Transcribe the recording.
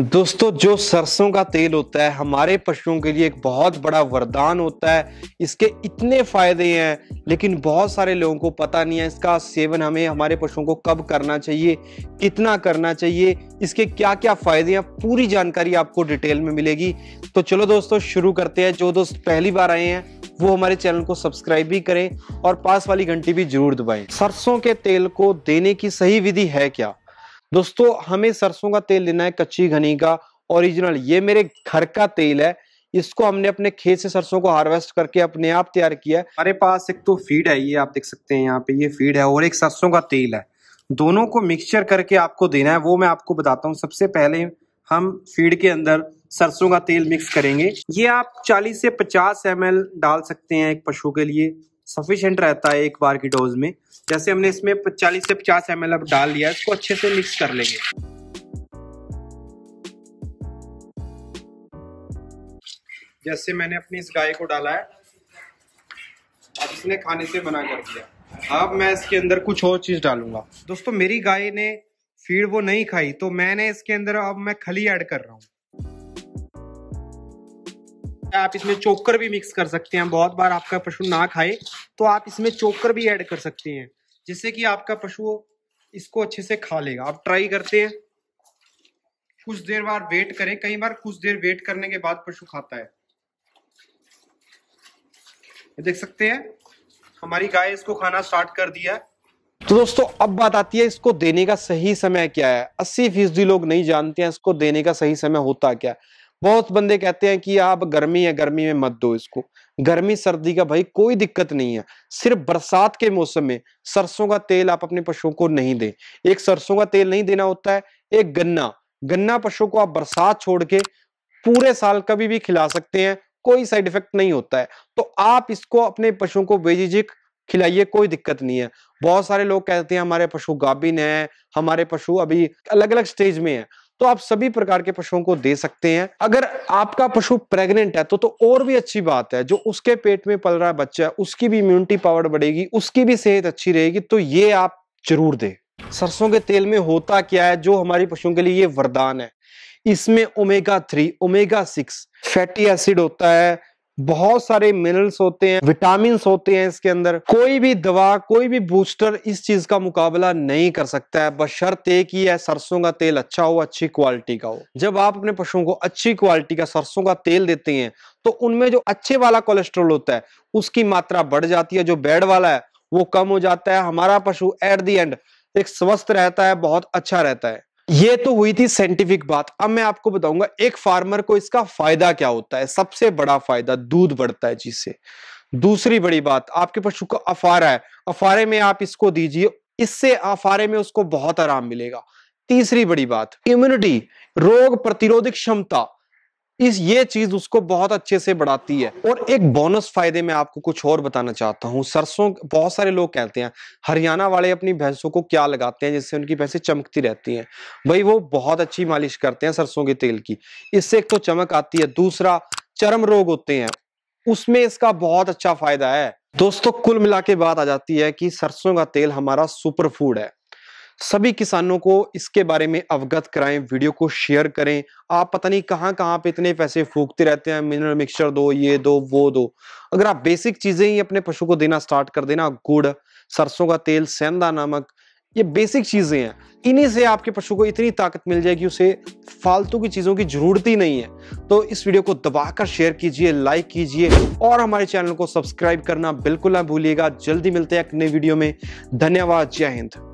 दोस्तों जो सरसों का तेल होता है हमारे पशुओं के लिए एक बहुत बड़ा वरदान होता है इसके इतने फायदे हैं लेकिन बहुत सारे लोगों को पता नहीं है इसका सेवन हमें हमारे पशुओं को कब करना चाहिए कितना करना चाहिए इसके क्या क्या फायदे हैं पूरी जानकारी आपको डिटेल में मिलेगी तो चलो दोस्तों शुरू करते हैं जो दोस्त पहली बार आए हैं वो हमारे चैनल को सब्सक्राइब भी करें और पास वाली घंटी भी जरूर दबाएं सरसों के तेल को देने की सही विधि है क्या दोस्तों हमें सरसों का तेल लेना है कच्ची घनी का ओरिजिनल ये मेरे घर का तेल है इसको हमने अपने खेत से सरसों को हार्वेस्ट करके अपने आप तैयार किया है हमारे पास एक तो फीड है ये आप देख सकते हैं यहाँ पे ये फीड है और एक सरसों का तेल है दोनों को मिक्सचर करके आपको देना है वो मैं आपको बताता हूँ सबसे पहले हम फीड के अंदर सरसों का तेल मिक्स करेंगे ये आप 40 से 50 एम डाल सकते हैं एक पशु के लिए सफिशेंट रहता है एक बार की डोज में जैसे हमने इसमें 40 से 50 एम अब डाल लिया इसको अच्छे से मिक्स कर लेंगे जैसे मैंने अपनी इस गाय को डाला है अब इसने खाने से मना कर दिया अब मैं इसके अंदर कुछ और चीज डालूंगा दोस्तों मेरी गाय ने फीड वो नहीं खाई तो मैंने इसके अंदर अब मैं खली ऐड कर रहा हूँ सकता है आप इसमें चोकर भी मिक्स कर सकते हैं बहुत बार आपका पशु ना खाए तो आप इसमें चोकर भी ऐड कर सकते हैं जिससे कि आपका पशु इसको अच्छे से खा लेगा आप ट्राई करते हैं कुछ देर बाद वेट करें कई बार कुछ देर वेट करने के बाद पशु खाता है देख सकते हैं हमारी गाय इसको खाना स्टार्ट कर दिया तो दोस्तों अब बात आती है इसको देने का सही समय क्या है अस्सी फीसदी लोग नहीं जानते हैं इसको देने का सही समय होता क्या है बहुत बंदे कहते हैं कि आप गर्मी है गर्मी में मत दो इसको गर्मी सर्दी का भाई कोई दिक्कत नहीं है सिर्फ बरसात के मौसम में सरसों का तेल आप अपने पशुओं को नहीं दें एक सरसों का तेल नहीं देना होता है एक गन्ना गन्ना पशुओं को आप बरसात छोड़ के पूरे साल कभी भी खिला सकते हैं कोई साइड इफेक्ट नहीं होता है तो आप इसको अपने पशुओं को बेजिजिक खिलाइए कोई दिक्कत नहीं है बहुत सारे लोग कहते हैं हमारे पशु गाभिन है हमारे पशु अभी अलग अलग स्टेज में है तो आप सभी प्रकार के पशुओं को दे सकते हैं अगर आपका पशु प्रेग्नेंट है तो तो और भी अच्छी बात है जो उसके पेट में पल रहा बच्चा है उसकी भी इम्यूनिटी पावर बढ़ेगी उसकी भी सेहत अच्छी रहेगी तो ये आप जरूर दे सरसों के तेल में होता क्या है जो हमारे पशुओं के लिए ये वरदान है इसमें omega three omega six fatty acid होता है बहुत सारे मिनरल्स होते हैं विटामिन होते हैं इसके अंदर कोई भी दवा कोई भी बूस्टर इस चीज का मुकाबला नहीं कर सकता है बशर्त एक ही है सरसों का तेल अच्छा हो अच्छी क्वालिटी का हो जब आप अपने पशुओं को अच्छी क्वालिटी का सरसों का तेल देते हैं तो उनमें जो अच्छे वाला कोलेस्ट्रोल होता है उसकी मात्रा बढ़ जाती है जो बैड वाला है वो कम हो जाता है हमारा पशु एट दी एंड एक स्वस्थ रहता है बहुत अच्छा रहता है ये तो हुई थी साइंटिफिक बात अब मैं आपको बताऊंगा एक फार्मर को इसका फायदा क्या होता है सबसे बड़ा फायदा दूध बढ़ता है जिससे दूसरी बड़ी बात आपके पशु का अफारा है अफारे में आप इसको दीजिए इससे अफारे में उसको बहुत आराम मिलेगा तीसरी बड़ी बात इम्यूनिटी रोग प्रतिरोधक क्षमता इस ये चीज उसको बहुत अच्छे से बढ़ाती है और एक बोनस फायदे में आपको कुछ और बताना चाहता हूँ सरसों बहुत सारे लोग कहते हैं हरियाणा वाले अपनी भैंसों को क्या लगाते हैं जिससे उनकी भैंसें चमकती रहती हैं भाई वो बहुत अच्छी मालिश करते हैं सरसों के तेल की इससे एक तो चमक आती है दूसरा चरम रोग होते हैं उसमें इसका बहुत अच्छा फायदा है दोस्तों कुल मिला के बात आ जाती है कि सरसों का तेल हमारा सुपर फूड है सभी किसानों को इसके बारे में अवगत कराएं वीडियो को शेयर करें आप पता नहीं कहाँ कहाँ पे इतने पैसे फूकते रहते हैं मिनरल मिक्सचर दो ये दो वो दो अगर आप बेसिक चीजें ही अपने पशु को देना स्टार्ट कर देना गुड़ सरसों का तेल सेंधा नमक ये बेसिक चीजें हैं इन्हीं से आपके पशु को इतनी ताकत मिल जाएगी उसे फालतू की चीजों की जरूरत ही नहीं है तो इस वीडियो को दबाकर शेयर कीजिए लाइक कीजिए और हमारे चैनल को सब्सक्राइब करना बिल्कुल ना भूलिएगा जल्दी मिलते हैं एक नई वीडियो में धन्यवाद जय हिंद